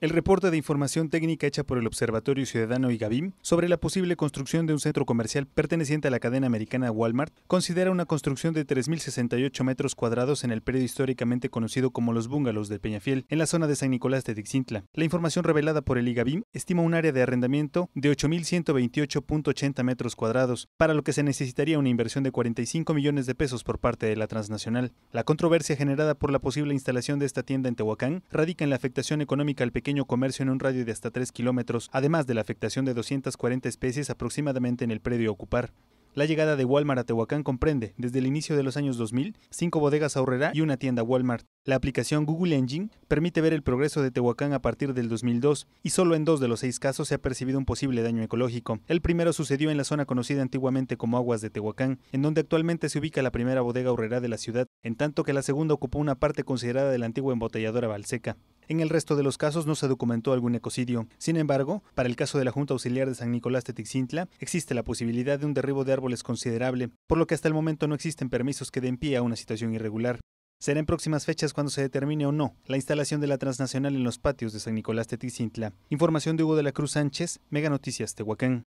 El reporte de información técnica hecha por el Observatorio Ciudadano y sobre la posible construcción de un centro comercial perteneciente a la cadena americana Walmart considera una construcción de 3.068 metros cuadrados en el periodo históricamente conocido como los bungalows del Peñafiel, en la zona de San Nicolás de Tixintla. La información revelada por el IGAVIM estima un área de arrendamiento de 8.128.80 metros cuadrados, para lo que se necesitaría una inversión de 45 millones de pesos por parte de la transnacional. La controversia generada por la posible instalación de esta tienda en Tehuacán radica en la afectación económica al pequeño comercio en un radio de hasta 3 kilómetros, además de la afectación de 240 especies aproximadamente en el predio a ocupar. La llegada de Walmart a Tehuacán comprende, desde el inicio de los años 2000, cinco bodegas ahorrera y una tienda Walmart. La aplicación Google Engine permite ver el progreso de Tehuacán a partir del 2002 y solo en dos de los seis casos se ha percibido un posible daño ecológico. El primero sucedió en la zona conocida antiguamente como Aguas de Tehuacán, en donde actualmente se ubica la primera bodega ahorrera de la ciudad, en tanto que la segunda ocupó una parte considerada de la antigua embotelladora Balseca. En el resto de los casos no se documentó algún ecocidio. Sin embargo, para el caso de la Junta Auxiliar de San Nicolás de Tixintla, existe la posibilidad de un derribo de árboles considerable, por lo que hasta el momento no existen permisos que den pie a una situación irregular. Será en próximas fechas cuando se determine o no la instalación de la transnacional en los patios de San Nicolás de Tixintla. Información de Hugo de la Cruz Sánchez, Mega Noticias Tehuacán.